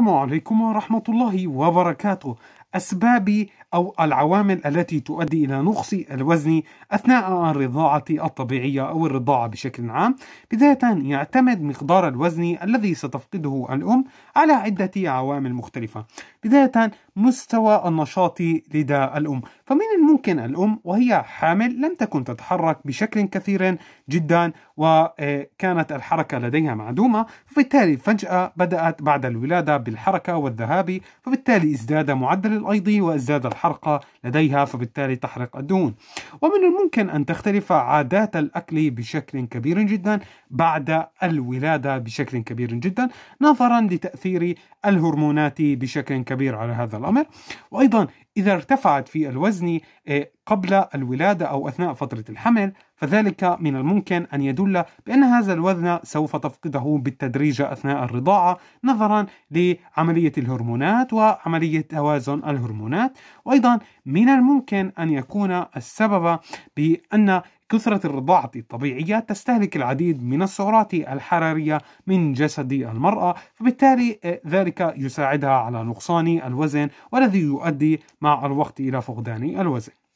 السلام عليكم ورحمة الله وبركاته أسباب أو العوامل التي تؤدي إلى نقص الوزن أثناء الرضاعة الطبيعية أو الرضاعة بشكل عام بداية يعتمد مقدار الوزن الذي ستفقده الأم على عدة عوامل مختلفة بداية مستوى النشاط لدى الأم فمن الممكن الأم وهي حامل لم تكن تتحرك بشكل كثير جدا وكانت الحركة لديها معدومة فبالتالي فجأة بدأت بعد الولادة بالحركة والذهاب فبالتالي ازداد معدل الأيض وازداد الحرقة لديها فبالتالي تحرق الدهون ومن الممكن أن تختلف عادات الأكل بشكل كبير جدا بعد الولادة بشكل كبير جدا نظرا لتأثير الهرمونات بشكل كبير على هذا الأمر وأيضا إذا ارتفعت في الوزن آه، قبل الولادة أو أثناء فترة الحمل فذلك من الممكن أن يدل بأن هذا الوزن سوف تفقده بالتدريج أثناء الرضاعة نظرا لعملية الهرمونات وعملية توازن الهرمونات وأيضا من الممكن أن يكون السبب بأن كثرة الرضاعة الطبيعية تستهلك العديد من السعرات الحرارية من جسد المرأة فبالتالي آه، ذلك يساعدها على نقصان الوزن والذي يؤدي مع الوقت إلى فقدان الوزن